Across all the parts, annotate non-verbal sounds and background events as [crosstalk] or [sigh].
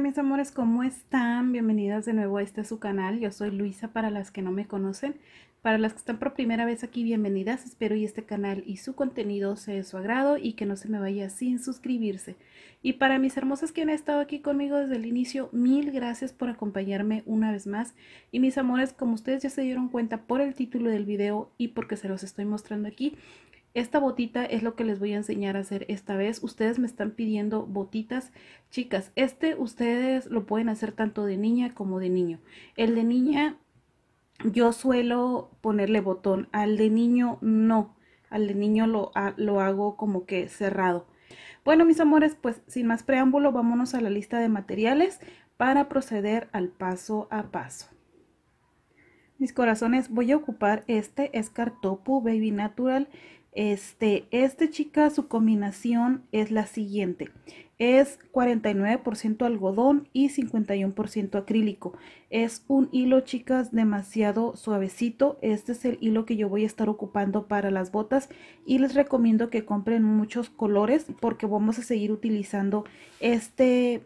mis amores, ¿cómo están? Bienvenidas de nuevo a este su canal. Yo soy Luisa para las que no me conocen. Para las que están por primera vez aquí, bienvenidas. Espero y este canal y su contenido sea de su agrado y que no se me vaya sin suscribirse. Y para mis hermosas que han estado aquí conmigo desde el inicio, mil gracias por acompañarme una vez más. Y mis amores, como ustedes ya se dieron cuenta por el título del video y porque se los estoy mostrando aquí, esta botita es lo que les voy a enseñar a hacer esta vez. Ustedes me están pidiendo botitas. Chicas, este ustedes lo pueden hacer tanto de niña como de niño. El de niña yo suelo ponerle botón. Al de niño no. Al de niño lo, lo hago como que cerrado. Bueno, mis amores, pues sin más preámbulo, vámonos a la lista de materiales para proceder al paso a paso. Mis corazones, voy a ocupar este escartopu Baby Natural este, este chica, su combinación es la siguiente. Es 49% algodón y 51% acrílico. Es un hilo, chicas, demasiado suavecito. Este es el hilo que yo voy a estar ocupando para las botas. Y les recomiendo que compren muchos colores porque vamos a seguir utilizando este,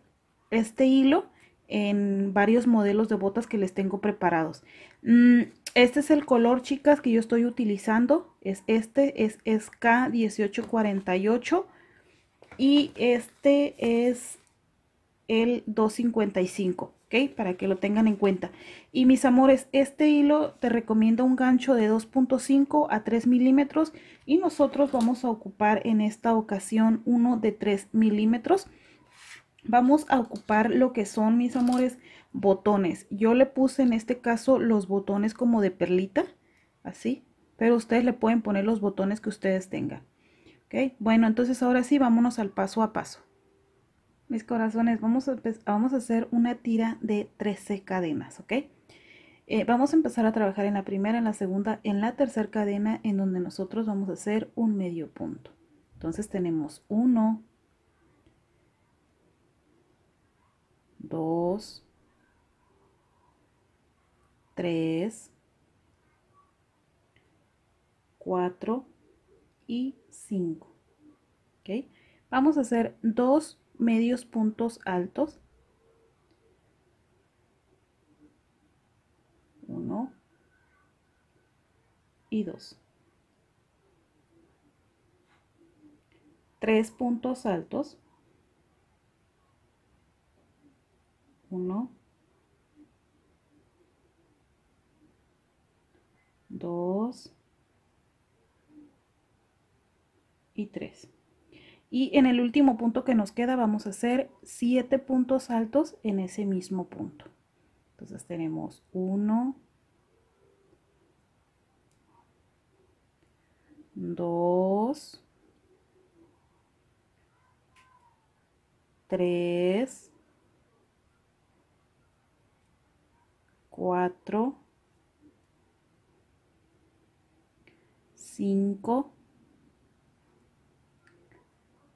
este hilo en varios modelos de botas que les tengo preparados. Mm, este es el color, chicas, que yo estoy utilizando. Es este, es SK1848. Y este es el 255, ¿ok? Para que lo tengan en cuenta. Y mis amores, este hilo te recomiendo un gancho de 2.5 a 3 milímetros. Y nosotros vamos a ocupar en esta ocasión uno de 3 milímetros. Vamos a ocupar lo que son, mis amores, botones. Yo le puse en este caso los botones como de perlita, así, pero ustedes le pueden poner los botones que ustedes tengan. ¿Ok? Bueno, entonces ahora sí, vámonos al paso a paso. Mis corazones, vamos a, vamos a hacer una tira de 13 cadenas, ¿ok? Eh, vamos a empezar a trabajar en la primera, en la segunda, en la tercera cadena, en donde nosotros vamos a hacer un medio punto. Entonces tenemos 1, 2, 3, 4 y 5. ¿Okay? Vamos a hacer dos medios puntos altos. 1 y 2. Tres puntos altos. 1 2 y 3. Y en el último punto que nos queda vamos a hacer 7 puntos altos en ese mismo punto. Entonces tenemos 1, 2, 3, 4, 5,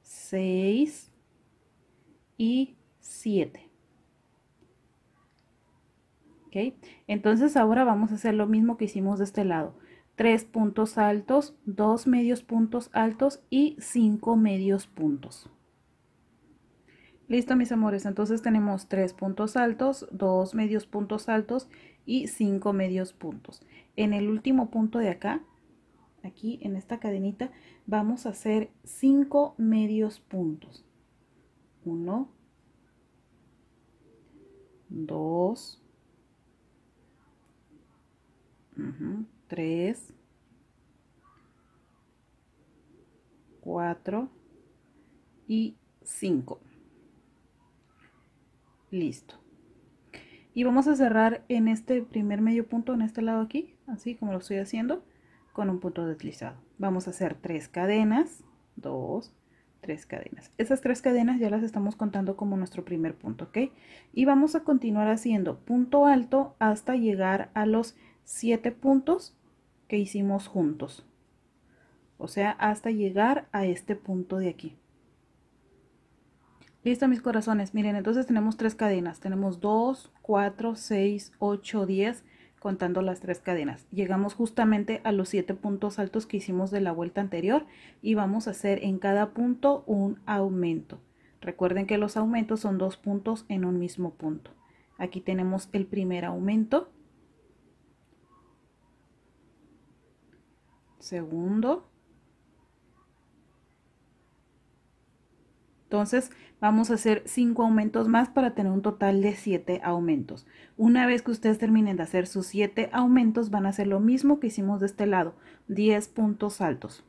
6 y 7. ok Entonces ahora vamos a hacer lo mismo que hicimos de este lado. 3 puntos altos, 2 medios puntos altos y 5 medios puntos. Listo, mis amores. Entonces tenemos 3 puntos altos, 2 medios puntos altos y 5 medios puntos. En el último punto de acá aquí en esta cadenita vamos a hacer 5 medios puntos 1 2 3 4 y 5 listo y vamos a cerrar en este primer medio punto en este lado aquí así como lo estoy haciendo con un punto deslizado. Vamos a hacer tres cadenas, dos, tres cadenas. Esas tres cadenas ya las estamos contando como nuestro primer punto, ¿ok? Y vamos a continuar haciendo punto alto hasta llegar a los siete puntos que hicimos juntos. O sea, hasta llegar a este punto de aquí. Listo, mis corazones. Miren, entonces tenemos tres cadenas. Tenemos 2, 4, 6, 8, 10, contando las tres cadenas. Llegamos justamente a los siete puntos altos que hicimos de la vuelta anterior y vamos a hacer en cada punto un aumento. Recuerden que los aumentos son dos puntos en un mismo punto. Aquí tenemos el primer aumento. Segundo. Entonces Vamos a hacer 5 aumentos más para tener un total de 7 aumentos. Una vez que ustedes terminen de hacer sus 7 aumentos, van a hacer lo mismo que hicimos de este lado, 10 puntos altos.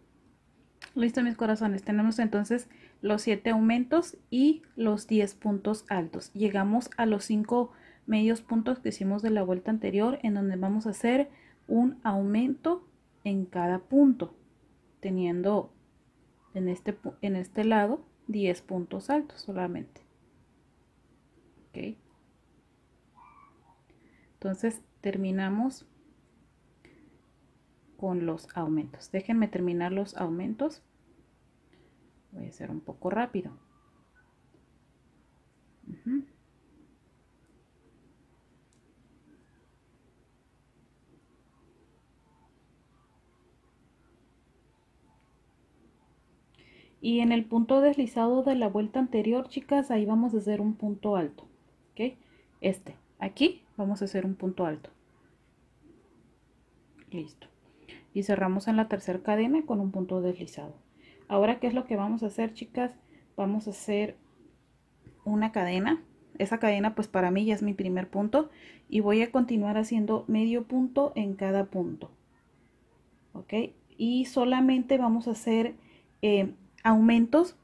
Listo, mis corazones. Tenemos entonces los 7 aumentos y los 10 puntos altos. Llegamos a los 5 medios puntos que hicimos de la vuelta anterior, en donde vamos a hacer un aumento en cada punto, teniendo en este, en este lado 10 puntos altos solamente. Entonces terminamos con los aumentos. Déjenme terminar los aumentos. Voy a hacer un poco rápido. y en el punto deslizado de la vuelta anterior, chicas, ahí vamos a hacer un punto alto, ¿ok? Este, aquí vamos a hacer un punto alto. Listo. Y cerramos en la tercera cadena con un punto deslizado. Ahora, ¿qué es lo que vamos a hacer, chicas? Vamos a hacer una cadena. Esa cadena, pues para mí ya es mi primer punto. Y voy a continuar haciendo medio punto en cada punto. ¿Ok? Y solamente vamos a hacer... Eh, aumentos,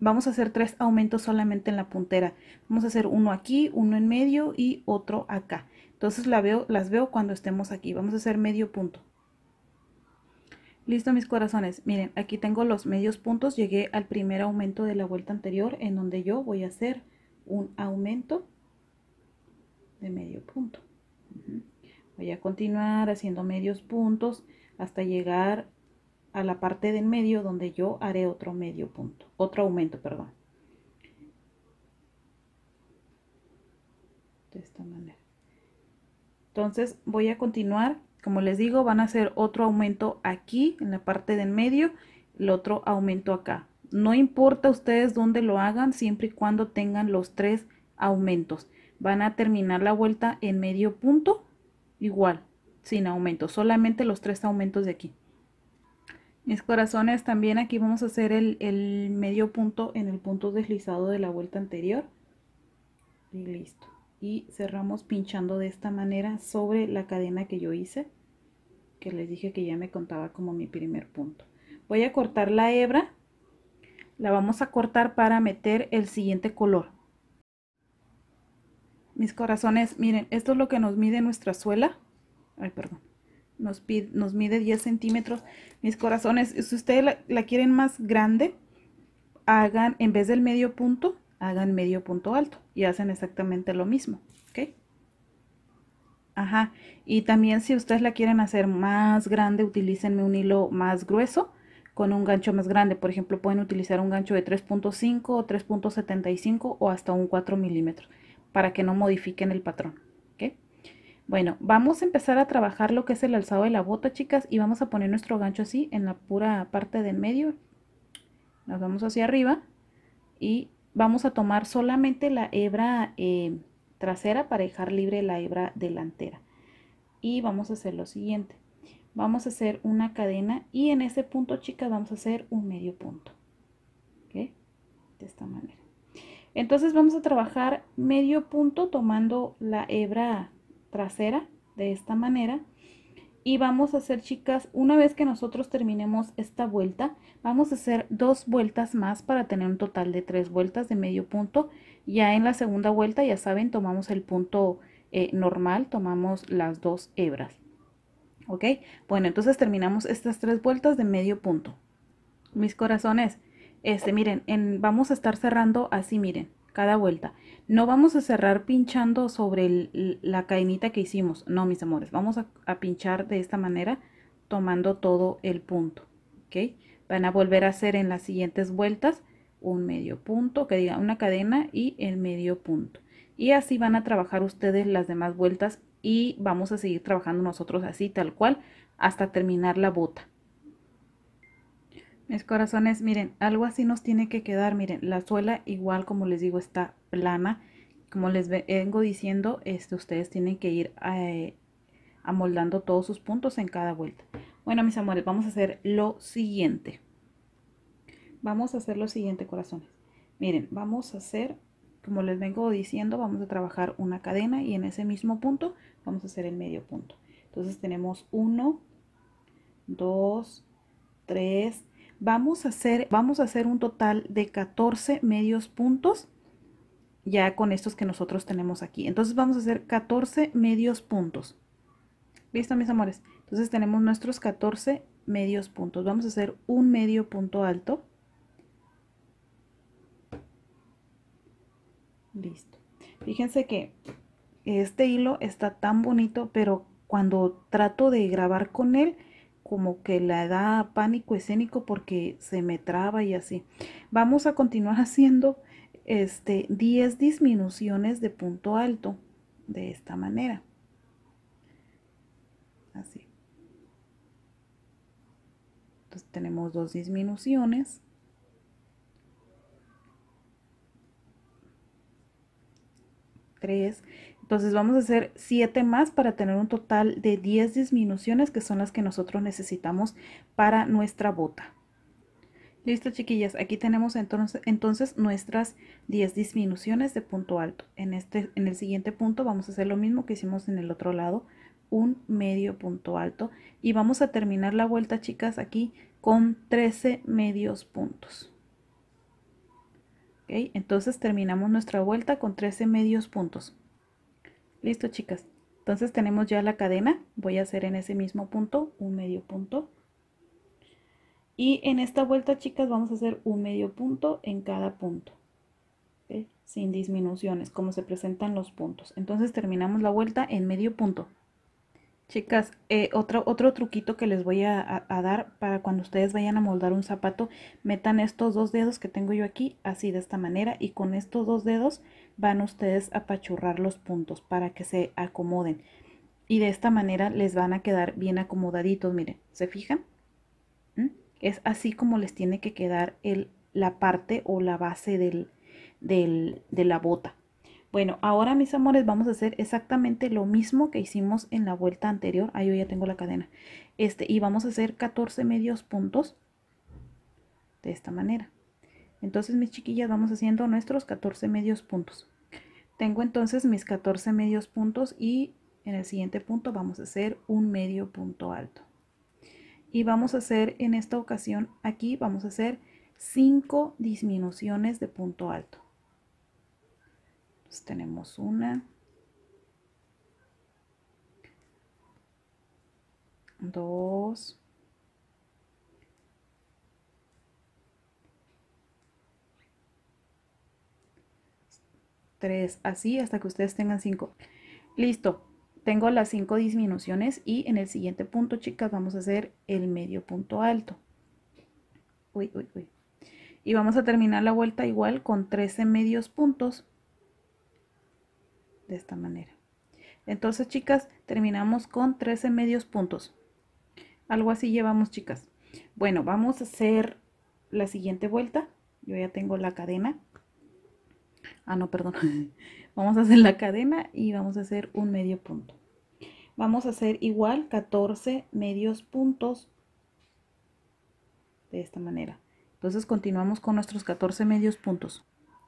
vamos a hacer tres aumentos solamente en la puntera. Vamos a hacer uno aquí, uno en medio y otro acá. Entonces la veo, las veo cuando estemos aquí. Vamos a hacer medio punto. Listo mis corazones, miren aquí tengo los medios puntos, llegué al primer aumento de la vuelta anterior en donde yo voy a hacer un aumento de medio punto. Voy a continuar haciendo medios puntos hasta llegar a la parte del medio donde yo haré otro medio punto, otro aumento, perdón. De esta manera. Entonces voy a continuar, como les digo, van a hacer otro aumento aquí en la parte del medio, el otro aumento acá. No importa ustedes dónde lo hagan, siempre y cuando tengan los tres aumentos. Van a terminar la vuelta en medio punto, igual, sin aumento, solamente los tres aumentos de aquí. Mis corazones, también aquí vamos a hacer el, medio punto en el punto deslizado de la vuelta anterior. Y listo. Y cerramos pinchando de esta manera sobre la cadena que yo hice, que les dije que ya me contaba como mi primer punto. Voy a cortar la hebra. La vamos a cortar para meter el siguiente color. Mis corazones, miren, esto es lo que nos mide nuestra suela. Ay, perdón nos, mide 10 centímetros. Mis corazones, si ustedes la, quieren más grande, hagan, en vez del medio punto, hagan medio punto alto y hacen exactamente lo mismo, ¿ok? Ajá, y también si ustedes la quieren hacer más grande, utilícenme un hilo más grueso con un gancho más grande. Por ejemplo, pueden utilizar un gancho de 3.5 o 3.75 o hasta un 4 milímetros para que no modifiquen el patrón, ¿ok? Bueno, vamos a empezar a trabajar lo que es el alzado de la bota, chicas, y vamos a poner nuestro gancho así en la pura parte de medio. Nos vamos hacia arriba y vamos a tomar solamente la hebra eh, trasera para dejar libre la hebra delantera. Y vamos a hacer lo siguiente. Vamos a hacer una cadena y en ese punto, chicas, vamos a hacer un medio punto. De esta manera. Entonces vamos a trabajar medio punto tomando la hebra trasera de esta manera y vamos a hacer chicas una vez que nosotros terminemos esta vuelta vamos a hacer dos vueltas más para tener un total de tres vueltas de medio punto ya en la segunda vuelta ya saben tomamos el punto eh, normal tomamos las dos hebras ok bueno entonces terminamos estas tres vueltas de medio punto mis corazones este miren en, vamos a estar cerrando así miren cada vuelta. No vamos a cerrar pinchando sobre la cadenita que hicimos, no mis amores, vamos a, a, pinchar de esta manera tomando todo el punto, ¿ok? Van a volver a hacer en las siguientes vueltas un medio punto, que diga una cadena y el medio punto. Y así van a trabajar ustedes las demás vueltas y vamos a seguir trabajando nosotros así, tal cual, hasta terminar la bota. Mis corazones, miren, algo así nos tiene que quedar, miren, la suela igual como les digo está plana, como les vengo diciendo, este, ustedes tienen que ir eh, amoldando todos sus puntos en cada vuelta. Bueno, mis amores, vamos a hacer lo siguiente. Vamos a hacer lo siguiente, corazones. Miren, vamos a hacer, como les vengo diciendo, vamos a trabajar una cadena y en ese mismo punto vamos a hacer el medio punto. Entonces tenemos uno dos, tres. Vamos a hacer, vamos a hacer un total de 14 medios puntos ya con estos que nosotros tenemos aquí. Entonces vamos a hacer 14 medios puntos. ¿Listo, mis amores? Entonces tenemos nuestros 14 medios puntos. Vamos a hacer un medio punto alto. Listo. Fíjense que este hilo está tan bonito, pero cuando trato de grabar con él, como que le da pánico escénico porque se me traba y así. Vamos a continuar [laughs] haciendo este 10 disminuciones de punto alto de esta manera. Así. Entonces tenemos dos disminuciones. Tres. Entonces vamos a hacer 7 más para tener un total de 10 disminuciones que son las que nosotros necesitamos para nuestra bota. Listo chiquillas, aquí tenemos entonces, nuestras 10 disminuciones de punto alto. En, este, en el siguiente punto vamos a hacer lo mismo que hicimos en el otro lado, un medio punto alto. Y vamos a terminar la vuelta chicas aquí con 13 medios puntos. Entonces terminamos nuestra vuelta con 13 medios puntos. Listo, chicas. Entonces tenemos ya la cadena. Voy a hacer en ese mismo punto un medio punto. Y en esta vuelta, chicas, vamos a hacer un medio punto en cada punto. Sin disminuciones, como se presentan los puntos. Entonces terminamos la vuelta en medio punto. Chicas, eh, otro, otro truquito que les voy a, a, dar para cuando ustedes vayan a moldar un zapato, metan estos dos dedos que tengo yo aquí, así de esta manera, y con estos dos dedos van ustedes a apachurrar los puntos para que se acomoden. Y de esta manera les van a quedar bien acomodaditos, miren, ¿se fijan? ¿Mm? Es así como les tiene que quedar el, la parte o la base del, de la bota. Bueno, ahora mis amores vamos a hacer exactamente lo mismo que hicimos en la vuelta anterior. Ahí yo ya tengo la cadena. Este, y vamos a hacer 14 medios puntos de esta manera. Entonces, mis chiquillas, vamos haciendo nuestros 14 medios puntos. Tengo entonces mis 14 medios puntos y en el siguiente punto vamos a hacer un medio punto alto. Y vamos a hacer en esta ocasión aquí, vamos a hacer 5 disminuciones de punto alto. tenemos una, dos, 3, así hasta que ustedes tengan 5. Listo, tengo las cinco disminuciones y en el siguiente punto, chicas, vamos a hacer el medio punto alto. Uy, uy, uy. Y vamos a terminar la vuelta igual con 13 medios puntos de esta manera. Entonces, chicas, terminamos con 13 medios puntos. Algo así llevamos, chicas. Bueno, vamos a hacer la siguiente vuelta. Yo ya tengo la cadena Ah, no, perdón. [laughs] vamos a hacer la cadena y vamos a hacer un medio punto. Vamos a hacer igual 14 medios puntos de esta manera. Entonces continuamos con nuestros 14 medios puntos.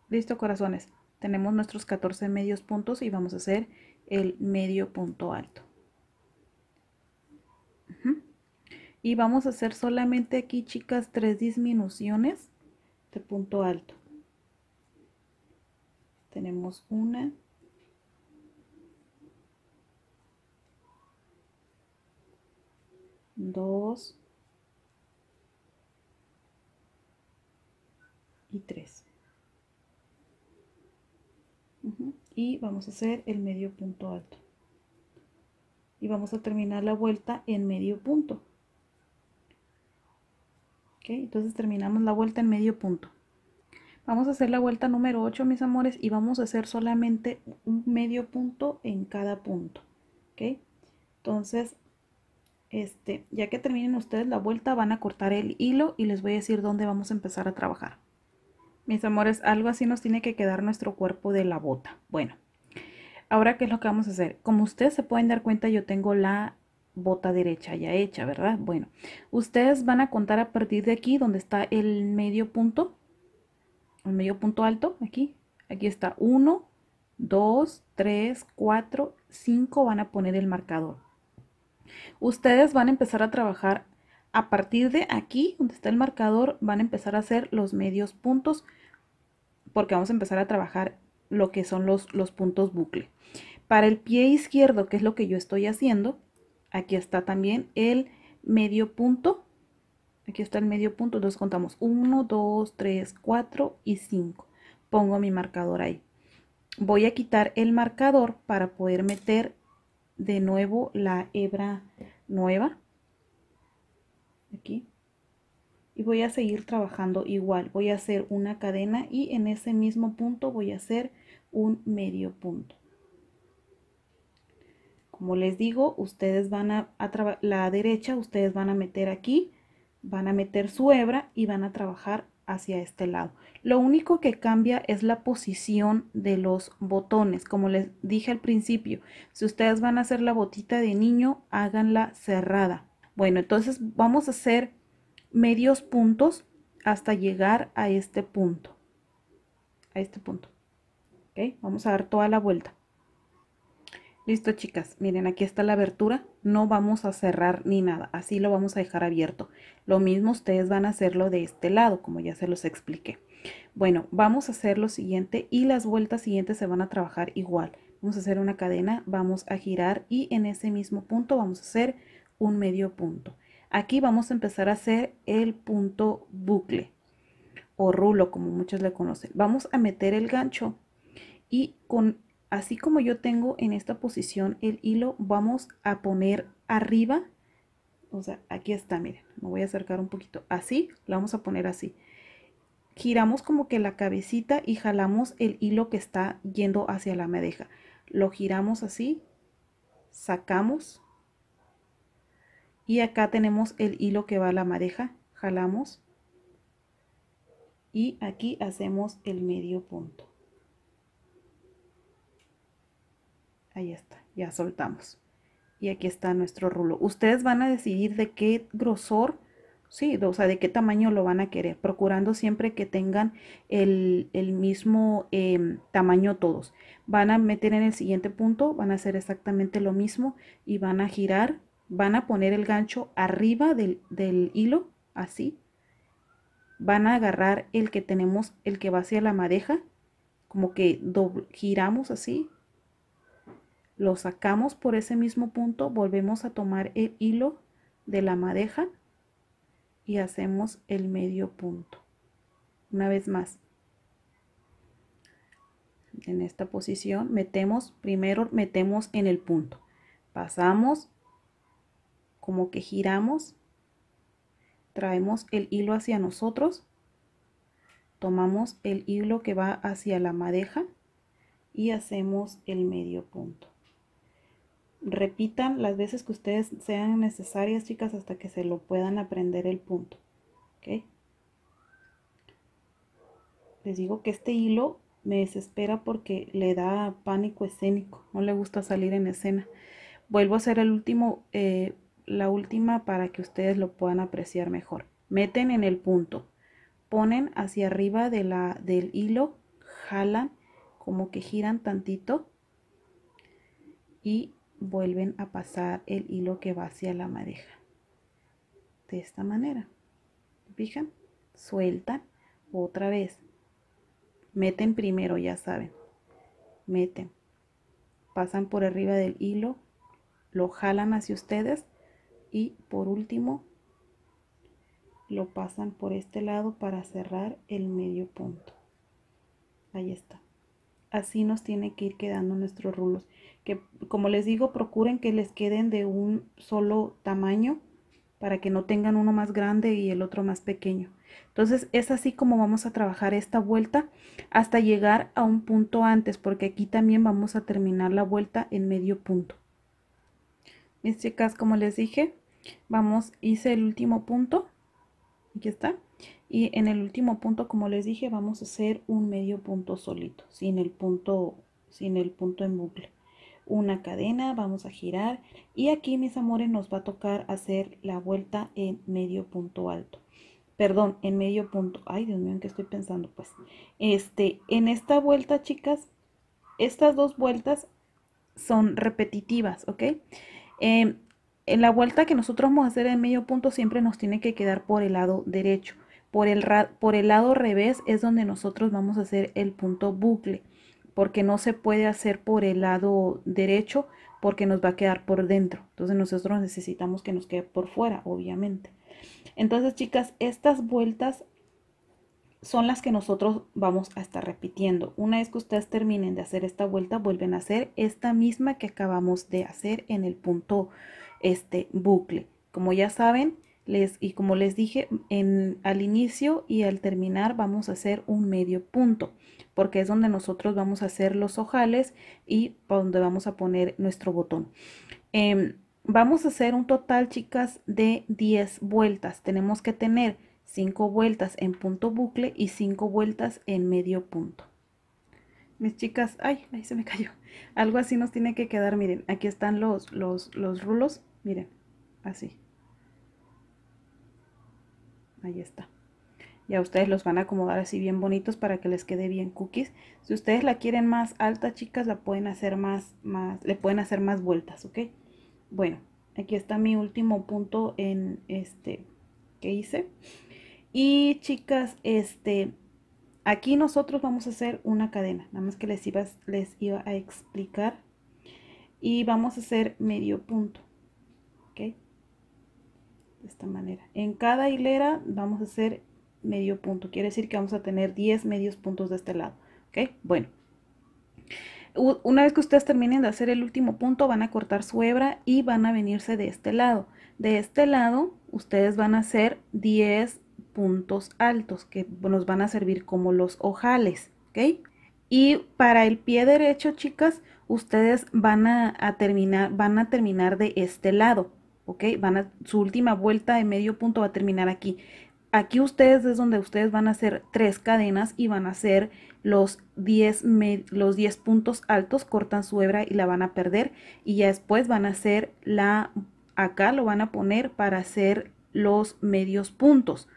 Listo, corazones. Tenemos nuestros 14 medios puntos y vamos a hacer el medio punto alto. Y vamos a hacer solamente aquí, chicas, tres disminuciones de punto alto tenemos una dos y tres y vamos a hacer el medio punto alto y vamos a terminar la vuelta en medio punto entonces terminamos la vuelta en medio punto Vamos a hacer la vuelta número 8, mis amores, y vamos a hacer solamente un medio punto en cada punto. ¿Ok? Entonces, este, ya que terminen ustedes la vuelta, van a cortar el hilo y les voy a decir dónde vamos a empezar a trabajar. Mis amores, algo así nos tiene que quedar nuestro cuerpo de la bota. Bueno, ahora qué es lo que vamos a hacer. Como ustedes se pueden dar cuenta, yo tengo la bota derecha ya hecha, ¿verdad? Bueno, ustedes van a contar a partir de aquí, donde está el medio punto, el medio punto alto, aquí, aquí está 1, 2, 3, 4, 5 van a poner el marcador. Ustedes van a empezar a trabajar a partir de aquí, donde está el marcador, van a empezar a hacer los medios puntos, porque vamos a empezar a trabajar lo que son los, los puntos bucle. Para el pie izquierdo, que es lo que yo estoy haciendo, aquí está también el medio punto Aquí está el medio punto, entonces contamos 1, 2, 3, 4 y 5. Pongo mi marcador ahí. Voy a quitar el marcador para poder meter de nuevo la hebra nueva. Aquí. Y voy a seguir trabajando igual. Voy a hacer una cadena y en ese mismo punto voy a hacer un medio punto. Como les digo, ustedes van a, a la derecha, ustedes van a meter aquí van a meter su hebra y van a trabajar hacia este lado. Lo único que cambia es la posición de los botones, como les dije al principio. Si ustedes van a hacer la botita de niño, háganla cerrada. Bueno, entonces vamos a hacer medios puntos hasta llegar a este punto. A este punto. Vamos a dar toda la vuelta. Listo chicas, miren aquí está la abertura, no vamos a cerrar ni nada, así lo vamos a dejar abierto. Lo mismo ustedes van a hacerlo de este lado, como ya se los expliqué. Bueno, vamos a hacer lo siguiente y las vueltas siguientes se van a trabajar igual. Vamos a hacer una cadena, vamos a girar y en ese mismo punto vamos a hacer un medio punto. Aquí vamos a empezar a hacer el punto bucle o rulo, como muchos le conocen. Vamos a meter el gancho y con así como yo tengo en esta posición el hilo, vamos a poner arriba, o sea, aquí está, miren, me voy a acercar un poquito, así, lo vamos a poner así. Giramos como que la cabecita y jalamos el hilo que está yendo hacia la madeja. Lo giramos así, sacamos y acá tenemos el hilo que va a la madeja, jalamos y aquí hacemos el medio punto. Ahí está, ya soltamos. Y aquí está nuestro rulo. Ustedes van a decidir de qué grosor, sí, o sea, de qué tamaño lo van a querer, procurando siempre que tengan el, mismo em, tamaño todos. Van a meter en el siguiente punto, van a hacer exactamente lo mismo y van a girar, van a poner el gancho arriba del, hilo, así. Van a agarrar el que tenemos, el que va hacia la madeja, como que giramos así lo sacamos por ese mismo punto, volvemos a tomar el hilo de la madeja y hacemos el medio punto. Una vez más, en esta posición metemos, primero metemos en el punto, pasamos, como que giramos, traemos el hilo hacia nosotros, tomamos el hilo que va hacia la madeja y hacemos el medio punto repitan las veces que ustedes sean necesarias, chicas, hasta que se lo puedan aprender el punto. Les digo que este hilo me desespera porque le da pánico escénico, no le gusta salir en escena. Vuelvo a hacer el último, eh, la última para que ustedes lo puedan apreciar mejor. Meten en el punto, ponen hacia arriba de la, del hilo, jalan, como que giran tantito y vuelven a pasar el hilo que va hacia la madeja. De esta manera. ¿Fijan? Sueltan otra vez. Meten primero, ya saben. Meten. Pasan por arriba del hilo, lo jalan hacia ustedes y por último lo pasan por este lado para cerrar el medio punto. Ahí está así nos tiene que ir quedando nuestros rulos. Que como les digo, procuren que les queden de un solo tamaño para que no tengan uno más grande y el otro más pequeño. Entonces es así como vamos a trabajar esta vuelta hasta llegar a un punto antes, porque aquí también vamos a terminar la vuelta en medio punto. Mis chicas, como les dije, vamos, hice el último punto, aquí está, y en el último punto, como les dije, vamos a hacer un medio punto solito, sin el punto, sin el punto en bucle. Una cadena, vamos a girar y aquí, mis amores, nos va a tocar hacer la vuelta en medio punto alto. Perdón, en medio punto. Ay, Dios mío, ¿en qué estoy pensando? Pues, este, en esta vuelta, chicas, estas dos vueltas son repetitivas, ¿ok? Eh, en la vuelta que nosotros vamos a hacer en medio punto siempre nos tiene que quedar por el lado derecho. Por el, por el lado revés es donde nosotros vamos a hacer el punto bucle, porque no se puede hacer por el lado derecho porque nos va a quedar por dentro. Entonces nosotros necesitamos que nos quede por fuera, obviamente. Entonces, chicas, estas vueltas son las que nosotros vamos a estar repitiendo. Una vez que ustedes terminen de hacer esta vuelta, vuelven a hacer esta misma que acabamos de hacer en el punto este bucle. Como ya saben, y como les dije en, al inicio y al terminar vamos a hacer un medio punto porque es donde nosotros vamos a hacer los ojales y donde vamos a poner nuestro botón. Em, vamos a hacer un total, chicas, de 10 vueltas. Tenemos que tener 5 vueltas en punto bucle y 5 vueltas en medio punto. Mis chicas, ay, ahí se me cayó. Algo así nos tiene que quedar, miren, aquí están los, los, los rulos, miren, así ahí está ya ustedes los van a acomodar así bien bonitos para que les quede bien cookies si ustedes la quieren más alta chicas la pueden hacer más más le pueden hacer más vueltas ok bueno aquí está mi último punto en este que hice y chicas este aquí nosotros vamos a hacer una cadena nada más que les iba les iba a explicar y vamos a hacer medio punto ok esta manera. En cada hilera vamos a hacer medio punto. Quiere decir que vamos a tener 10 medios puntos de este lado. ¿Ok? Bueno. Una vez que ustedes terminen de hacer el último punto, van a cortar su hebra y van a venirse de este lado. De este lado, ustedes van a hacer 10 puntos altos que nos van a servir como los ojales. ¿Ok? Y para el pie derecho, chicas, ustedes van a, a terminar, van a terminar de este lado. ¿ok? Van a, su última vuelta de medio punto va a terminar aquí. Aquí ustedes es donde ustedes van a hacer tres cadenas y van a hacer los 10, los 10 puntos altos, cortan su hebra y la van a perder. Y ya después van a hacer la, acá lo van a poner para hacer los medios puntos.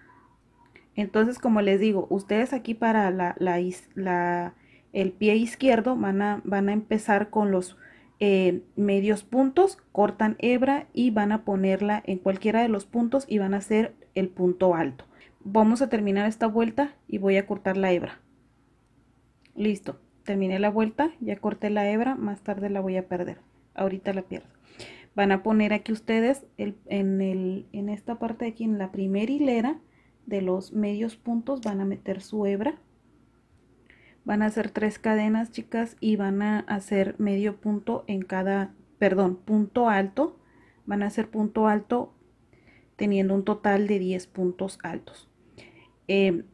Entonces, como les digo, ustedes aquí para la, la, la, el pie izquierdo van a, van a empezar con los eh, medios puntos, cortan hebra y van a ponerla en cualquiera de los puntos y van a hacer el punto alto. Vamos a terminar esta vuelta y voy a cortar la hebra. Listo, terminé la vuelta, ya corté la hebra, más tarde la voy a perder. Ahorita la pierdo. Van a poner aquí ustedes el, en, el, en esta parte de aquí, en la primera hilera de los medios puntos, van a meter su hebra. Van a hacer tres cadenas, chicas, y van a hacer medio punto en cada, perdón, punto alto. Van a hacer punto alto teniendo un total de 10 puntos altos. Em,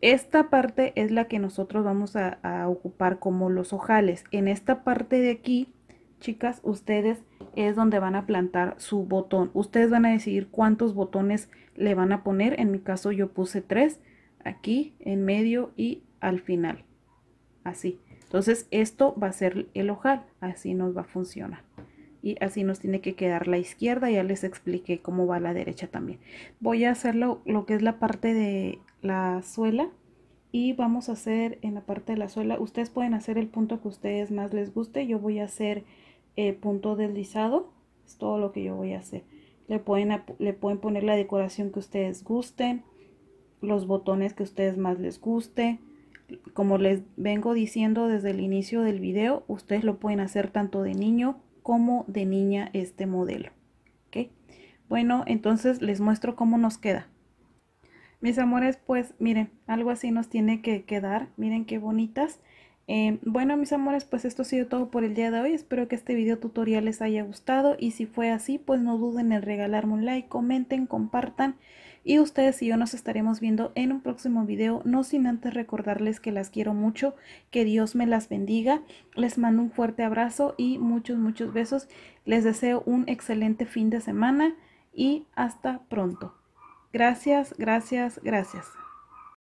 esta parte es la que nosotros vamos a, a ocupar como los ojales. En esta parte de aquí, chicas, ustedes es donde van a plantar su botón. Ustedes van a decidir cuántos botones le van a poner. En mi caso yo puse tres, aquí, en medio y al final así. Entonces esto va a ser el ojal, así nos va a funcionar. Y así nos tiene que quedar la izquierda, ya les expliqué cómo va la derecha también. Voy a hacer lo, que es la parte de la suela y vamos a hacer en la parte de la suela, ustedes pueden hacer el punto que ustedes más les guste, yo voy a hacer eh, punto deslizado, es todo lo que yo voy a hacer. Le pueden, le pueden poner la decoración que ustedes gusten, los botones que ustedes más les guste, como les vengo diciendo desde el inicio del video, ustedes lo pueden hacer tanto de niño como de niña este modelo. ¿okay? Bueno, entonces les muestro cómo nos queda. Mis amores, pues miren, algo así nos tiene que quedar. Miren qué bonitas. Eh, bueno, mis amores, pues esto ha sido todo por el día de hoy. Espero que este video tutorial les haya gustado y si fue así, pues no duden en regalarme un like, comenten, compartan y ustedes y yo nos estaremos viendo en un próximo video, no sin antes recordarles que las quiero mucho, que Dios me las bendiga, les mando un fuerte abrazo y muchos, muchos besos, les deseo un excelente fin de semana y hasta pronto. Gracias, gracias, gracias.